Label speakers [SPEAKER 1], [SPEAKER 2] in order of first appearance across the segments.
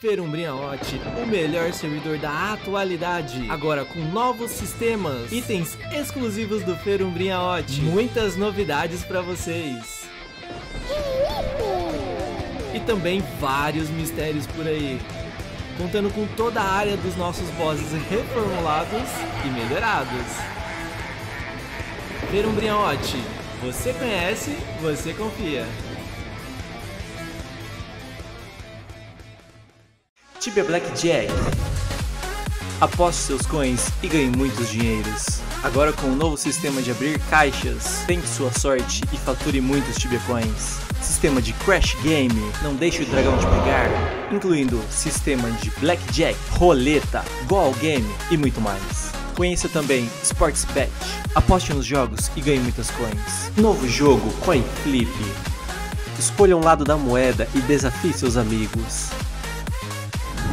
[SPEAKER 1] Ferumbrinha Hot, o melhor servidor da atualidade. Agora com novos sistemas, itens exclusivos do Ferumbrinha Hot, muitas novidades para vocês. E também vários mistérios por aí. Contando com toda a área dos nossos bosses reformulados e melhorados. Ferumbrinha Hot, você conhece, você confia. Tibia Blackjack. Aposte seus coins e ganhe muitos dinheiros. Agora com o um novo sistema de abrir caixas, tente sua sorte e fature muitos Tibia Coins. Sistema de Crash Game, não deixe o dragão te pegar, incluindo sistema de Blackjack, roleta, Goal Game e muito mais. Conheça também Sports Bet. Aposte nos jogos e ganhe muitas coins. Novo jogo Coin Flip. Escolha um lado da moeda e desafie seus amigos.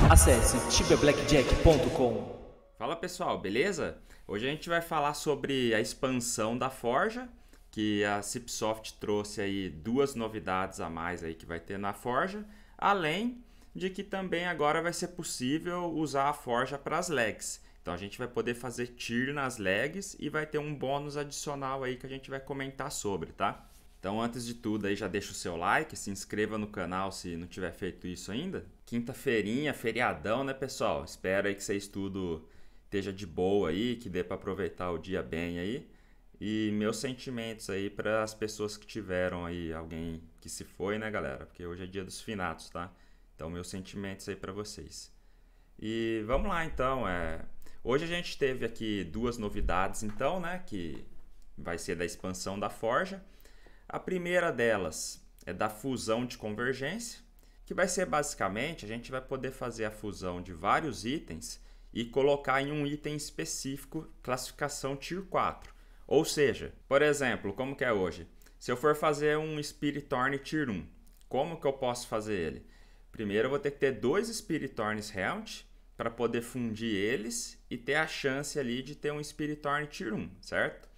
[SPEAKER 1] Acesse tibiablackjack.com.
[SPEAKER 2] Fala pessoal, beleza? Hoje a gente vai falar sobre a expansão da Forja, que a Cipsoft trouxe aí duas novidades a mais aí que vai ter na Forja, além de que também agora vai ser possível usar a Forja para as legs. Então a gente vai poder fazer tiro nas legs e vai ter um bônus adicional aí que a gente vai comentar sobre, tá? Então, antes de tudo, aí já deixa o seu like, se inscreva no canal se não tiver feito isso ainda. Quinta-feirinha, feriadão, né, pessoal? Espero aí que vocês tudo esteja de boa aí, que dê para aproveitar o dia bem aí. E meus sentimentos aí para as pessoas que tiveram aí alguém que se foi, né, galera? Porque hoje é dia dos finados, tá? Então, meus sentimentos aí para vocês. E vamos lá, então. É... Hoje a gente teve aqui duas novidades, então, né? Que vai ser da expansão da Forja a primeira delas é da fusão de convergência, que vai ser basicamente a gente vai poder fazer a fusão de vários itens e colocar em um item específico classificação Tier 4. Ou seja, por exemplo, como que é hoje? Se eu for fazer um Spiritorn Tier 1, como que eu posso fazer ele? Primeiro eu vou ter que ter dois Spiritorns Helmet para poder fundir eles e ter a chance ali de ter um Spiritorn Tier 1, certo?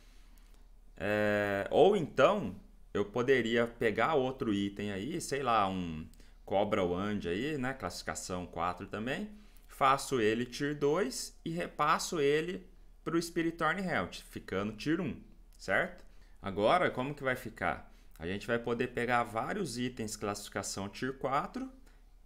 [SPEAKER 2] É, ou então, eu poderia pegar outro item aí, sei lá, um Cobra Wand aí, né? Classificação 4 também. Faço ele Tier 2 e repasso ele para o Spiritorn Health, ficando Tier 1, certo? Agora, como que vai ficar? A gente vai poder pegar vários itens classificação Tier 4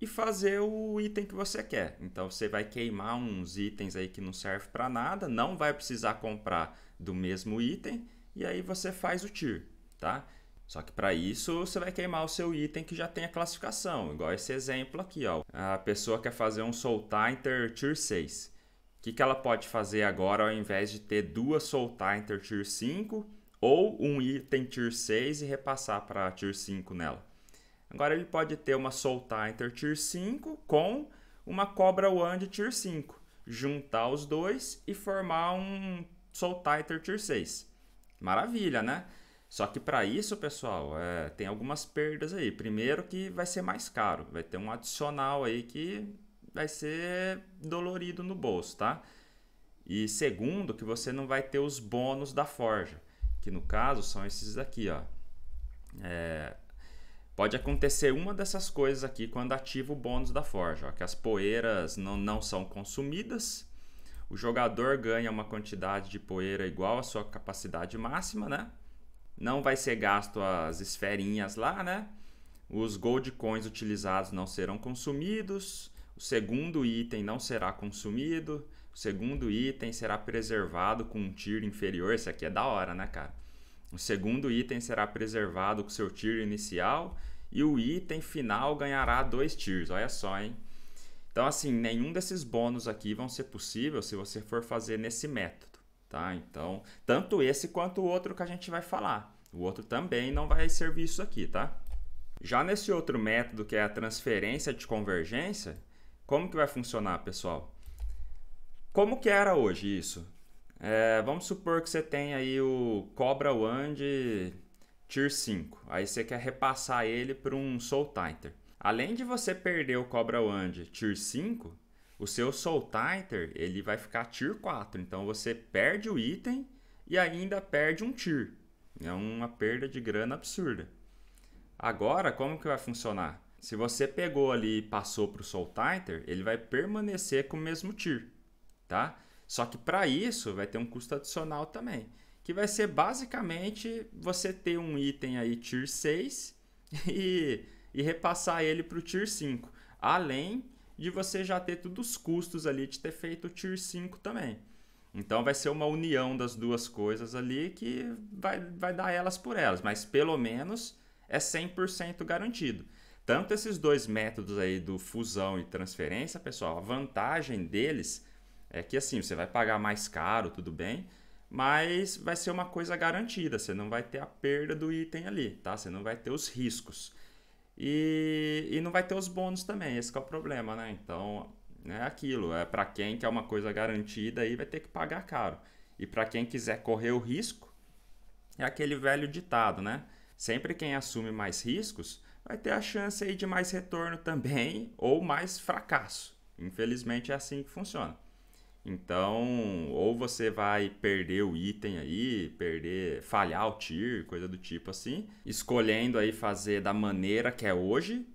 [SPEAKER 2] e fazer o item que você quer. Então você vai queimar uns itens aí que não serve para nada, não vai precisar comprar do mesmo item e aí você faz o tier, tá? Só que para isso você vai queimar o seu item que já tem a classificação, igual esse exemplo aqui, ó. A pessoa quer fazer um Soul enter tier 6. O que, que ela pode fazer agora ao invés de ter duas Soul enter tier 5 ou um item tier 6 e repassar para tier 5 nela? Agora ele pode ter uma Soul enter tier 5 com uma cobra wand tier 5, juntar os dois e formar um Soul enter tier 6. Maravilha, né? Só que para isso, pessoal, é, tem algumas perdas aí. Primeiro que vai ser mais caro, vai ter um adicional aí que vai ser dolorido no bolso, tá? E segundo, que você não vai ter os bônus da forja, que no caso são esses daqui, ó. É, pode acontecer uma dessas coisas aqui quando ativa o bônus da forja, ó, que as poeiras não, não são consumidas, o jogador ganha uma quantidade de poeira igual à sua capacidade máxima, né? não vai ser gasto as esferinhas lá, né? Os gold coins utilizados não serão consumidos. O segundo item não será consumido. O segundo item será preservado com um tiro inferior. Isso aqui é da hora, né, cara? O segundo item será preservado com seu tiro inicial. E o item final ganhará dois tiros. Olha só, hein? Então, assim, nenhum desses bônus aqui vão ser possível se você for fazer nesse método tá? Então, tanto esse quanto o outro que a gente vai falar. O outro também não vai servir isso aqui, tá? Já nesse outro método que é a transferência de convergência, como que vai funcionar, pessoal? Como que era hoje isso? É, vamos supor que você tem aí o Cobra Wand Tier 5. Aí você quer repassar ele para um Soul Titer Além de você perder o Cobra Wand Tier 5, o seu Soul Tighter, ele vai ficar Tier 4. Então você perde o item e ainda perde um Tier. É uma perda de grana absurda. Agora, como que vai funcionar? Se você pegou ali e passou para o Soul Tighter, ele vai permanecer com o mesmo Tier, tá? Só que para isso vai ter um custo adicional também, que vai ser basicamente você ter um item aí Tier 6 e, e repassar ele para o Tier 5. Além de você já ter todos os custos ali de ter feito o Tier 5 também. Então vai ser uma união das duas coisas ali que vai, vai dar elas por elas, mas pelo menos é 100% garantido. Tanto esses dois métodos aí do fusão e transferência, pessoal, a vantagem deles é que assim, você vai pagar mais caro, tudo bem, mas vai ser uma coisa garantida, você não vai ter a perda do item ali, tá? Você não vai ter os riscos. E, e não vai ter os bônus também, esse é o problema, né? Então, é aquilo, é para quem quer uma coisa garantida aí vai ter que pagar caro. E para quem quiser correr o risco, é aquele velho ditado, né? Sempre quem assume mais riscos vai ter a chance aí de mais retorno também ou mais fracasso. Infelizmente é assim que funciona. Então, ou você vai perder o item aí, perder, falhar o tier, coisa do tipo assim, escolhendo aí fazer da maneira que é hoje,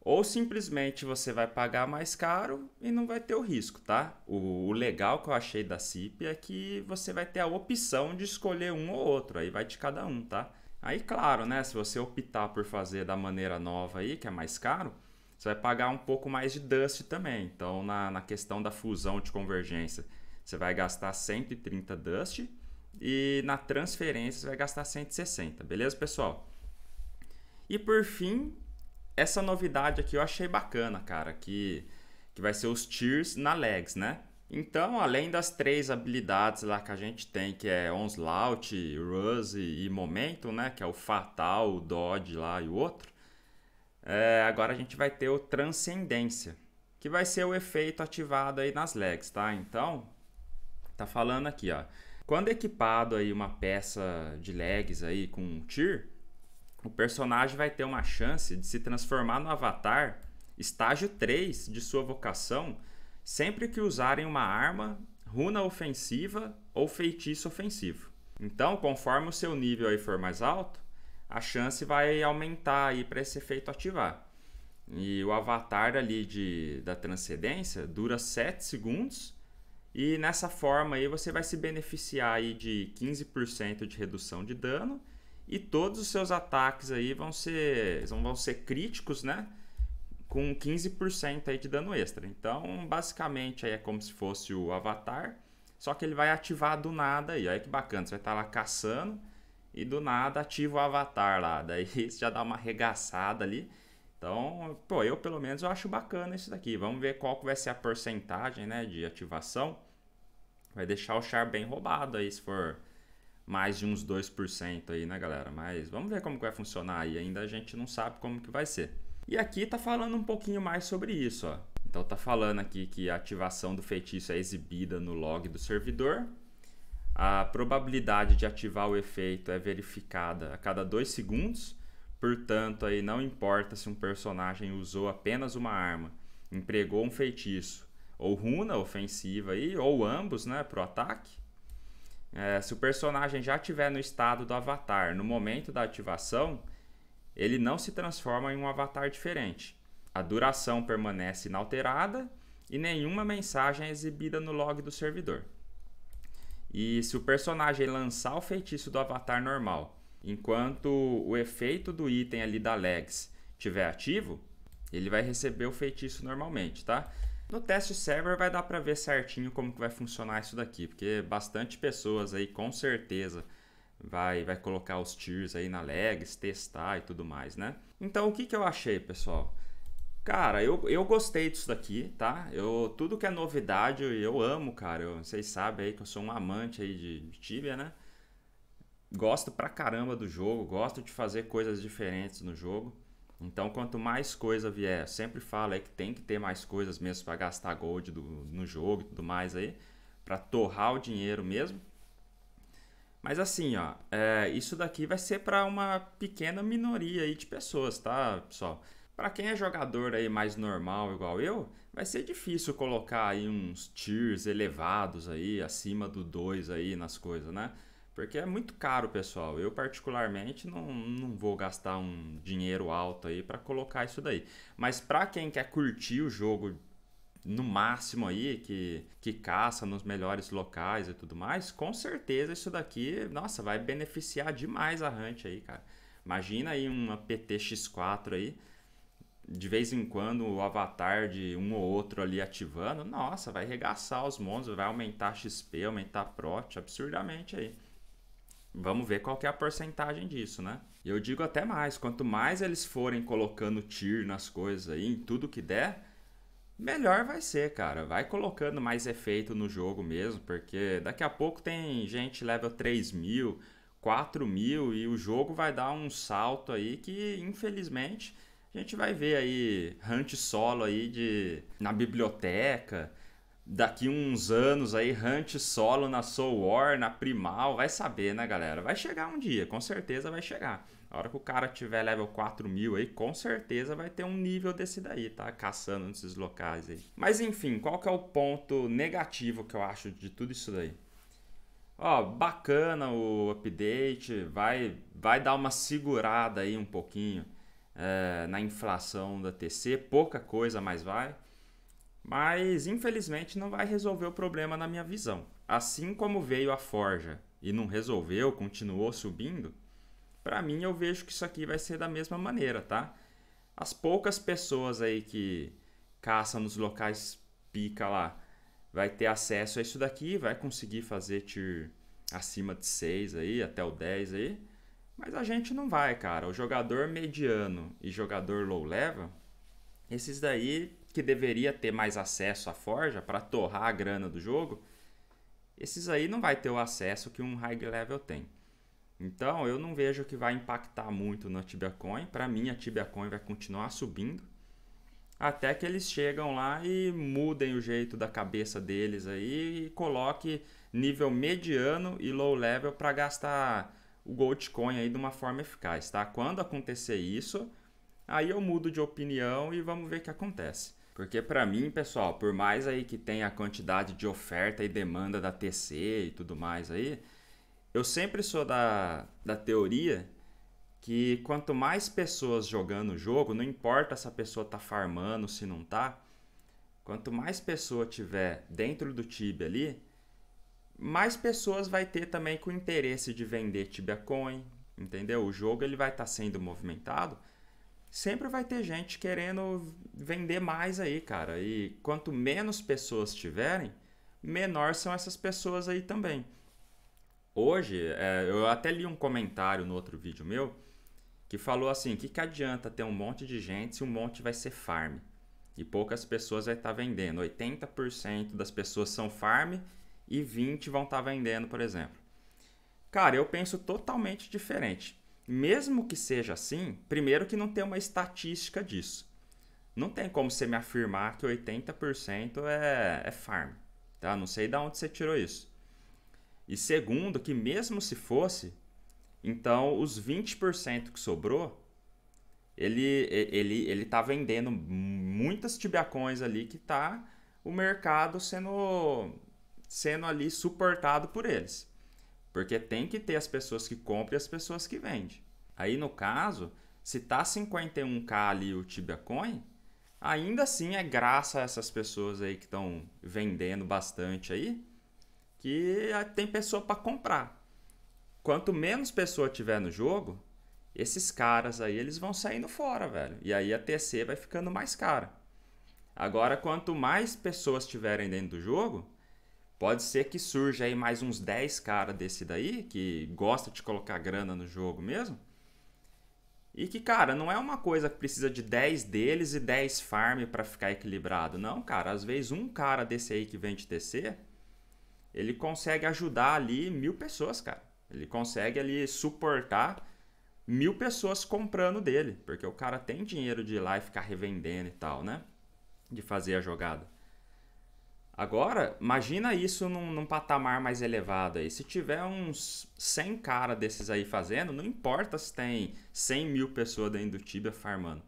[SPEAKER 2] ou simplesmente você vai pagar mais caro e não vai ter o risco, tá? O, o legal que eu achei da CIP é que você vai ter a opção de escolher um ou outro, aí vai de cada um, tá? Aí, claro, né, se você optar por fazer da maneira nova aí, que é mais caro, você vai pagar um pouco mais de Dust também. Então, na, na questão da fusão de convergência, você vai gastar 130 Dust e na transferência você vai gastar 160, beleza, pessoal? E por fim, essa novidade aqui eu achei bacana, cara, que, que vai ser os tiers na legs, né? Então, além das três habilidades lá que a gente tem, que é Onslaught, Rush e Momento, né? Que é o Fatal, o Dodge lá e o outro. É, agora a gente vai ter o transcendência, que vai ser o efeito ativado aí nas legs, tá? Então, tá falando aqui, ó. Quando equipado aí uma peça de legs aí com um tier, o personagem vai ter uma chance de se transformar no avatar estágio 3 de sua vocação sempre que usarem uma arma, runa ofensiva ou feitiço ofensivo. Então, conforme o seu nível aí for mais alto, a chance vai aumentar aí para esse efeito ativar. E o avatar ali de, da transcendência dura 7 segundos e nessa forma aí você vai se beneficiar aí de 15% de redução de dano e todos os seus ataques aí vão ser, vão ser críticos, né? Com 15% aí de dano extra. Então, basicamente aí é como se fosse o avatar, só que ele vai ativar do nada aí. Olha que bacana, você vai estar tá lá caçando e do nada ativa o avatar lá. Daí isso já dá uma arregaçada ali. Então, pô, eu pelo menos eu acho bacana isso daqui. Vamos ver qual que vai ser a porcentagem, né, de ativação. Vai deixar o char bem roubado aí se for mais de uns 2% aí, né, galera? Mas vamos ver como que vai funcionar aí. Ainda a gente não sabe como que vai ser. E aqui tá falando um pouquinho mais sobre isso, ó. Então tá falando aqui que a ativação do feitiço é exibida no log do servidor, a probabilidade de ativar o efeito é verificada a cada 2 segundos, portanto, aí não importa se um personagem usou apenas uma arma, empregou um feitiço, ou runa ofensiva, aí, ou ambos né, para o ataque. É, se o personagem já estiver no estado do avatar no momento da ativação, ele não se transforma em um avatar diferente. A duração permanece inalterada e nenhuma mensagem é exibida no log do servidor. E se o personagem lançar o feitiço do avatar normal, enquanto o efeito do item ali da Legs estiver ativo, ele vai receber o feitiço normalmente, tá? No teste server vai dar para ver certinho como que vai funcionar isso daqui, porque bastante pessoas aí com certeza vai, vai colocar os tiers aí na legs, testar e tudo mais, né? Então o que, que eu achei, pessoal? Cara, eu, eu gostei disso daqui, tá? Eu, tudo que é novidade eu, eu amo, cara. Eu, vocês sabem aí que eu sou um amante aí de, de Tibia, né? Gosto pra caramba do jogo, gosto de fazer coisas diferentes no jogo. Então, quanto mais coisa vier, eu sempre falo aí que tem que ter mais coisas mesmo para gastar gold do, no jogo e tudo mais aí, para torrar o dinheiro mesmo. Mas assim, ó, é, isso daqui vai ser para uma pequena minoria aí de pessoas, tá, pessoal? Para quem é jogador aí mais normal igual eu, vai ser difícil colocar aí uns tiers elevados aí acima do 2 aí nas coisas, né? Porque é muito caro, pessoal. Eu particularmente não, não vou gastar um dinheiro alto aí para colocar isso daí. Mas para quem quer curtir o jogo no máximo aí, que, que caça nos melhores locais e tudo mais, com certeza isso daqui, nossa, vai beneficiar demais a Hunt aí, cara. Imagina aí uma PTX4 aí, de vez em quando o avatar de um ou outro ali ativando, nossa, vai regaçar os monstros, vai aumentar XP, aumentar prot absurdamente aí. Vamos ver qual é a porcentagem disso, né? eu digo até mais, quanto mais eles forem colocando tir nas coisas aí, em tudo que der, melhor vai ser, cara. Vai colocando mais efeito no jogo mesmo, porque daqui a pouco tem gente level 3000, 4000 e o jogo vai dar um salto aí que, infelizmente, a gente vai ver aí Hunt solo aí de na biblioteca. Daqui uns anos aí, Hunt solo na Soul War, na Primal, vai saber, né, galera? Vai chegar um dia, com certeza vai chegar. A hora que o cara tiver level 4000 aí, com certeza vai ter um nível desse daí, tá? Caçando nesses locais aí. Mas enfim, qual que é o ponto negativo que eu acho de tudo isso daí? Ó, bacana o update, vai, vai dar uma segurada aí um pouquinho é, na inflação da TC, pouca coisa mais vai. Mas infelizmente não vai resolver o problema na minha visão. Assim como veio a Forja e não resolveu, continuou subindo, para mim eu vejo que isso aqui vai ser da mesma maneira, tá? As poucas pessoas aí que caçam nos locais pica lá vai ter acesso a isso daqui, vai conseguir fazer tier acima de 6 aí, até o 10 aí. Mas a gente não vai, cara. O jogador mediano e jogador low level, esses daí que deveria ter mais acesso à forja para torrar a grana do jogo, esses aí não vai ter o acesso que um high level tem. Então, eu não vejo que vai impactar muito na Tibia Coin. Para mim, a Tibia Coin vai continuar subindo até que eles chegam lá e mudem o jeito da cabeça deles aí e coloque nível mediano e low level para gastar o Goldcoin aí de uma forma eficaz, tá? Quando acontecer isso, aí eu mudo de opinião e vamos ver o que acontece. Porque para mim, pessoal, por mais aí que tenha a quantidade de oferta e demanda da TC e tudo mais aí, eu sempre sou da, da teoria que quanto mais pessoas jogando o jogo, não importa se a pessoa tá farmando, se não tá, quanto mais pessoa tiver dentro do Tibia ali, mais pessoas vai ter também com interesse de vender Tibia Coin, entendeu? O jogo ele vai estar tá sendo movimentado, sempre vai ter gente querendo vender mais aí, cara. E quanto menos pessoas tiverem, menor são essas pessoas aí também. Hoje, é, eu até li um comentário no outro vídeo meu que falou assim: que, que adianta ter um monte de gente se um monte vai ser farm e poucas pessoas vai estar tá vendendo? 80% das pessoas são farm e 20 vão estar tá vendendo, por exemplo. Cara, eu penso totalmente diferente. Mesmo que seja assim, primeiro que não tem uma estatística disso. Não tem como você me afirmar que 80% é, é farm. Tá? Não sei de onde você tirou isso. E segundo, que mesmo se fosse, então os 20% que sobrou, ele ele ele tá vendendo muitas tibiações ali que tá o mercado sendo sendo ali suportado por eles. Porque tem que ter as pessoas que compram e as pessoas que vendem. Aí no caso, se tá 51k ali o Tibia Coin, ainda assim é graça a essas pessoas aí que estão vendendo bastante aí, que é, tem pessoa para comprar. Quanto menos pessoa tiver no jogo, esses caras aí eles vão saindo fora, velho. E aí a TC vai ficando mais cara. Agora, quanto mais pessoas tiverem dentro do jogo, Pode ser que surja aí mais uns 10 caras desse daí, que gosta de colocar grana no jogo mesmo. E que, cara, não é uma coisa que precisa de 10 deles e 10 farm para ficar equilibrado. Não, cara, às vezes um cara desse aí que vem de TC, ele consegue ajudar ali mil pessoas, cara. Ele consegue ali suportar mil pessoas comprando dele, porque o cara tem dinheiro de ir lá e ficar revendendo e tal, né? De fazer a jogada. Agora, imagina isso num, num, patamar mais elevado aí. Se tiver uns 100 cara desses aí fazendo, não importa se tem 100 mil pessoas dentro do Tibia farmando.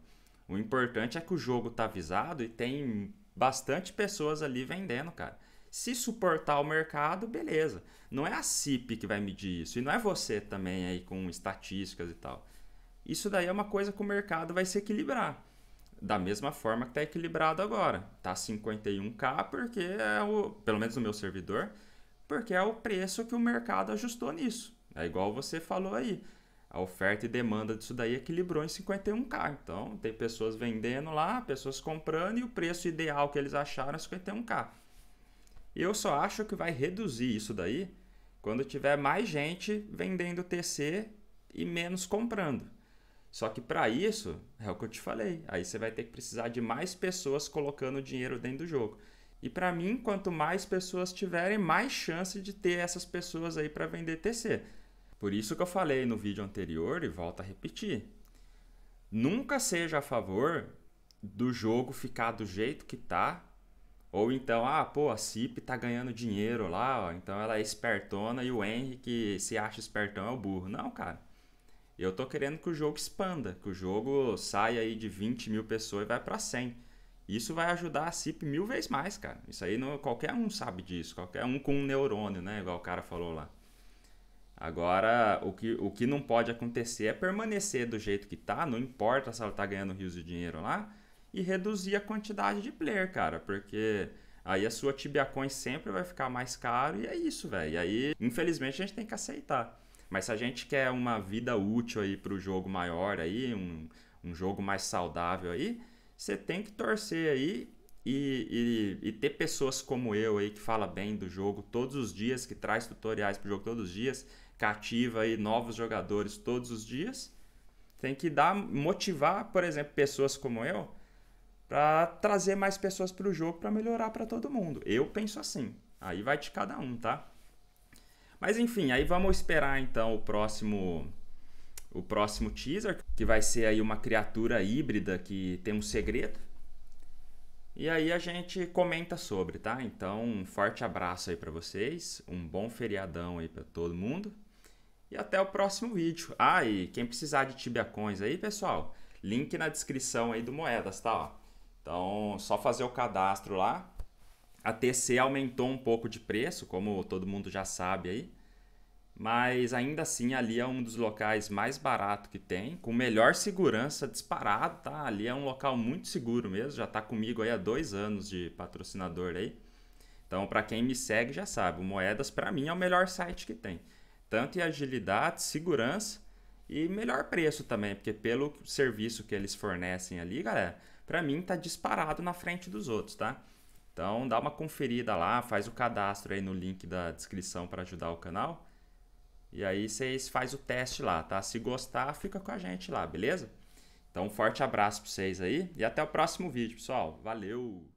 [SPEAKER 2] O importante é que o jogo tá avisado e tem bastante pessoas ali vendendo, cara. Se suportar o mercado, beleza. Não é a CIP que vai medir isso. E não é você também aí com estatísticas e tal. Isso daí é uma coisa que o mercado vai se equilibrar. Da mesma forma que está equilibrado agora. Está 51k porque é o, pelo menos no meu servidor, porque é o preço que o mercado ajustou nisso. É igual você falou aí. A oferta e demanda disso daí equilibrou em 51k. Então, tem pessoas vendendo lá, pessoas comprando e o preço ideal que eles acharam é 51k. Eu só acho que vai reduzir isso daí quando tiver mais gente vendendo TC e menos comprando. Só que para isso, é o que eu te falei, aí você vai ter que precisar de mais pessoas colocando dinheiro dentro do jogo. E para mim, quanto mais pessoas tiverem, mais chance de ter essas pessoas aí para vender TC. Por isso que eu falei no vídeo anterior e volto a repetir. Nunca seja a favor do jogo ficar do jeito que tá. Ou então, ah, pô, a CIP tá ganhando dinheiro lá, ó, então ela é espertona e o Henry que se acha espertão é o burro. Não, cara. Eu tô querendo que o jogo expanda, que o jogo saia aí de 20 mil pessoas e vai para 100. Isso vai ajudar a CIP mil vezes mais, cara. Isso aí não, qualquer um sabe disso, qualquer um com um neurônio, né? Igual o cara falou lá. Agora, o que, o que não pode acontecer é permanecer do jeito que tá, não importa se ela tá ganhando rios de dinheiro lá, e reduzir a quantidade de player, cara, porque aí a sua Tibiacoin sempre vai ficar mais caro e é isso, velho. E aí, infelizmente, a gente tem que aceitar. Mas se a gente quer uma vida útil aí para o jogo maior aí, um, um jogo mais saudável aí, você tem que torcer aí e, e, e, ter pessoas como eu aí que fala bem do jogo todos os dias, que traz tutoriais para o jogo todos os dias, cativa aí novos jogadores todos os dias. Tem que dar motivar, por exemplo, pessoas como eu para trazer mais pessoas para o jogo para melhorar para todo mundo. Eu penso assim. Aí vai de cada um, tá? Mas enfim, aí vamos esperar então o próximo o próximo teaser, que vai ser aí uma criatura híbrida que tem um segredo. E aí a gente comenta sobre, tá? Então, um forte abraço aí para vocês, um bom feriadão aí para todo mundo. E até o próximo vídeo. Ah, e quem precisar de Tibia Coins aí, pessoal, link na descrição aí do Moedas, tá? Ó. Então, só fazer o cadastro lá a TC aumentou um pouco de preço, como todo mundo já sabe aí, mas ainda assim ali é um dos locais mais barato que tem, com melhor segurança disparado, tá? Ali é um local muito seguro mesmo, já tá comigo aí há dois anos de patrocinador aí. Então, para quem me segue já sabe, o Moedas para mim é o melhor site que tem. Tanto em agilidade, segurança e melhor preço também, porque pelo serviço que eles fornecem ali, galera, para mim tá disparado na frente dos outros, tá? Então dá uma conferida lá, faz o cadastro aí no link da descrição para ajudar o canal. E aí vocês faz o teste lá, tá? Se gostar, fica com a gente lá, beleza? Então um forte abraço para vocês aí e até o próximo vídeo, pessoal. Valeu.